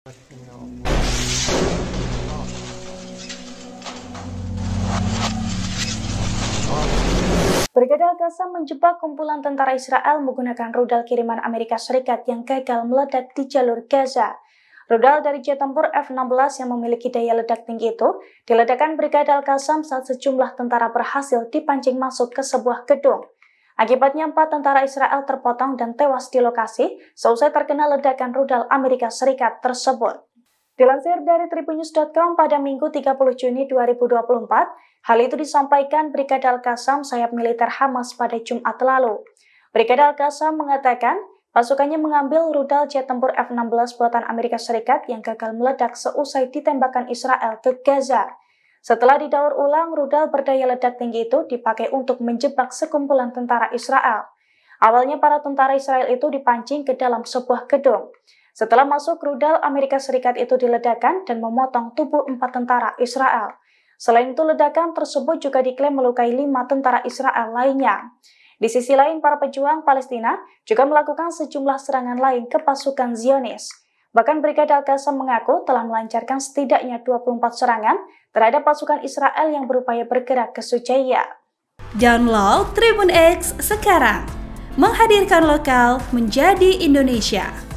Brigade Gaza menjebak kumpulan tentara Israel menggunakan rudal kiriman Amerika Serikat yang gagal meledak di jalur Gaza. Rudal dari jet tempur F-16 yang memiliki daya ledak tinggi itu diledakkan Brigade Al-Qassam saat sejumlah tentara berhasil dipancing masuk ke sebuah gedung. Akibatnya empat tentara Israel terpotong dan tewas di lokasi seusai terkena ledakan rudal Amerika Serikat tersebut. Dilansir dari tribunews.com pada Minggu 30 Juni 2024, hal itu disampaikan Brigadir Al-Qassam sayap militer Hamas pada Jumat lalu. Brigadir Al-Qassam mengatakan pasukannya mengambil rudal jet tempur F-16 buatan Amerika Serikat yang gagal meledak seusai ditembakkan Israel ke Gaza. Setelah didaur ulang, rudal berdaya ledak tinggi itu dipakai untuk menjebak sekumpulan tentara Israel. Awalnya para tentara Israel itu dipancing ke dalam sebuah gedung. Setelah masuk, rudal Amerika Serikat itu diledakkan dan memotong tubuh empat tentara Israel. Selain itu, ledakan tersebut juga diklaim melukai lima tentara Israel lainnya. Di sisi lain, para pejuang Palestina juga melakukan sejumlah serangan lain ke pasukan Zionis. Bahkan Brigade Al-Qassam mengaku telah melancarkan setidaknya 24 serangan terhadap pasukan Israel yang berupaya bergerak ke Sujaya. Download Tribun X sekarang, menghadirkan lokal menjadi Indonesia.